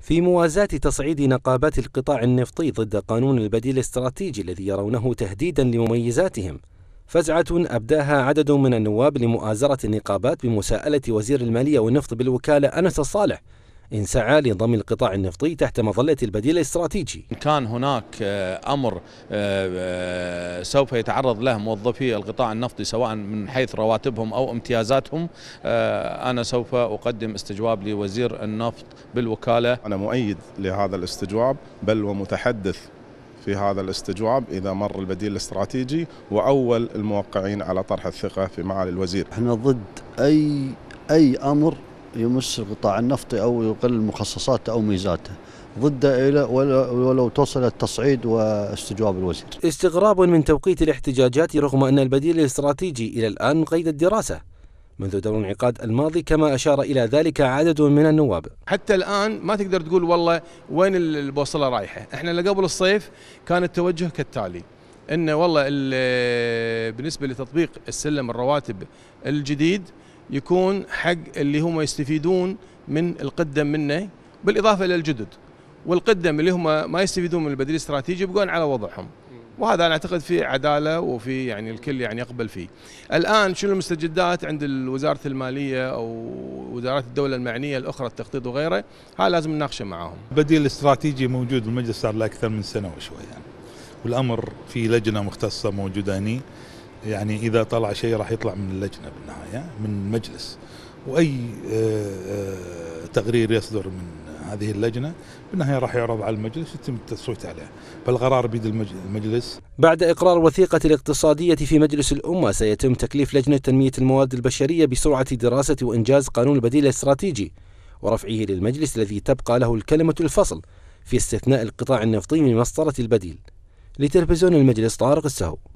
في موازاة تصعيد نقابات القطاع النفطي ضد قانون البديل الاستراتيجي الذي يرونه تهديدا لمميزاتهم فزعة أبداها عدد من النواب لمؤازرة النقابات بمساءلة وزير المالية والنفط بالوكالة أنس الصالح إن سعى لضم القطاع النفطي تحت مظلة البديل الاستراتيجي كان هناك آه، أمر آه، آه، سوف يتعرض له موظفي القطاع النفطي سواء من حيث رواتبهم أو امتيازاتهم أنا سوف أقدم استجواب لوزير النفط بالوكالة أنا مؤيد لهذا الاستجواب بل ومتحدث في هذا الاستجواب اذا مر البديل الاستراتيجي واول الموقعين على طرح الثقه في معالي الوزير. احنا ضد اي اي امر يمس القطاع النفطي او يقلل مخصصاته او ميزاته ضد الى ولو توصل التصعيد واستجواب الوزير. استغراب من توقيت الاحتجاجات رغم ان البديل الاستراتيجي الى الان قيد الدراسه. منذ دور انعقاد الماضي كما اشار الى ذلك عدد من النواب. حتى الان ما تقدر تقول والله وين البوصله رايحه، احنا اللي قبل الصيف كان التوجه كالتالي. ان والله بالنسبه لتطبيق السلم الرواتب الجديد يكون حق اللي هم يستفيدون من القدم منه بالاضافه الى الجدد والقدم اللي هم ما يستفيدون من البديل الاستراتيجي يبقون على وضعهم وهذا انا اعتقد فيه عداله وفي يعني الكل يعني يقبل فيه. الان شنو المستجدات عند وزاره الماليه او وزارات الدوله المعنيه الاخرى التخطيط وغيره، هذا لازم نناقشه معاهم. البديل الاستراتيجي موجود بالمجلس صار له اكثر من سنه وشوي يعني. والامر في لجنه مختصه موجوده هني يعني اذا طلع شيء راح يطلع من اللجنه بالنهايه من المجلس واي آه، آه، تقرير يصدر من هذه اللجنه بالنهايه راح يعرض على المجلس يتم التصويت عليه فالقرار بيد المجلس بعد اقرار وثيقه الاقتصاديه في مجلس الامه سيتم تكليف لجنه تنميه المواد البشريه بسرعه دراسه وانجاز قانون البديل الاستراتيجي ورفعه للمجلس الذي تبقى له الكلمه الفصل في استثناء القطاع النفطي من مسطره البديل لتلفزيون المجلس طارق السهو